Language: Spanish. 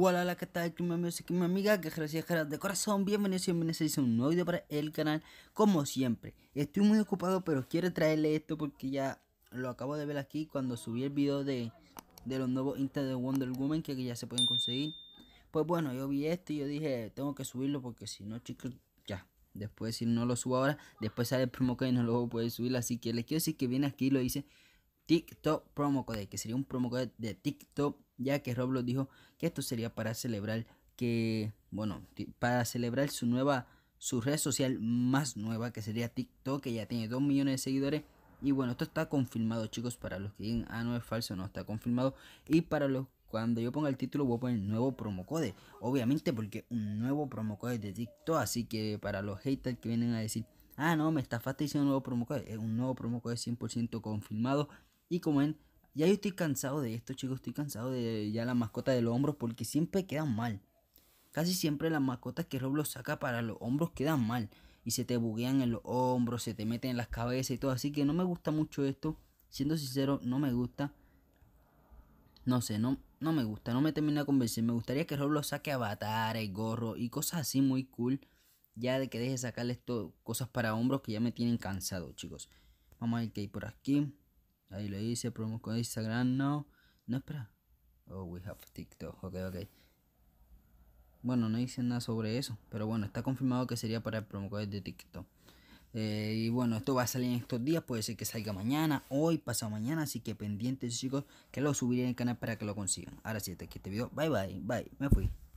Hola, ¿qué tal? Mi aquí mi amiga, que gracias de corazón. Bienvenidos y bienvenidos a un nuevo video para el canal. Como siempre, estoy muy ocupado, pero quiero traerle esto porque ya lo acabo de ver aquí cuando subí el video de, los nuevos Insta de Wonder Woman que, ya se pueden conseguir. Pues bueno, yo vi esto y yo dije, tengo que subirlo porque si no, chicos, ya. Después, si no lo subo ahora, después sale el promo que no lo voy subir. Así que les quiero decir que viene aquí y lo hice TikTok promo code, que sería un promo code de TikTok, ya que Roblox dijo que esto sería para celebrar que, bueno, para celebrar su nueva, su red social más nueva, que sería TikTok, que ya tiene 2 millones de seguidores. Y bueno, esto está confirmado, chicos, para los que digan, ah, no es falso, no está confirmado. Y para los cuando yo ponga el título voy a poner nuevo promo code Obviamente porque un nuevo promocode de TikTok. Así que para los haters que vienen a decir, ah no, me está diciendo un nuevo promocode. Es un nuevo promocode 100% confirmado y como ven, ya yo estoy cansado de esto, chicos. Estoy cansado de ya la mascota de los hombros porque siempre quedan mal. Casi siempre las mascotas que Roblox saca para los hombros quedan mal. Y se te buguean en los hombros, se te meten en las cabezas y todo. Así que no me gusta mucho esto. Siendo sincero, no me gusta. No sé, no, no me gusta, no me termina de convencer. Me gustaría que Roblox saque avatares, gorro y cosas así muy cool. Ya de que deje sacarle esto, cosas para hombros que ya me tienen cansado, chicos. Vamos a ver qué hay por aquí. Ahí lo hice, promo con Instagram, no. No, espera. Oh, we have TikTok, ok, ok. Bueno, no hice nada sobre eso, pero bueno, está confirmado que sería para el promocó de TikTok. Eh, y bueno, esto va a salir en estos días, puede ser que salga mañana, hoy, pasado mañana, así que pendientes chicos, que lo subiré en el canal para que lo consigan. Ahora sí, hasta aquí este video, bye bye, bye, me fui.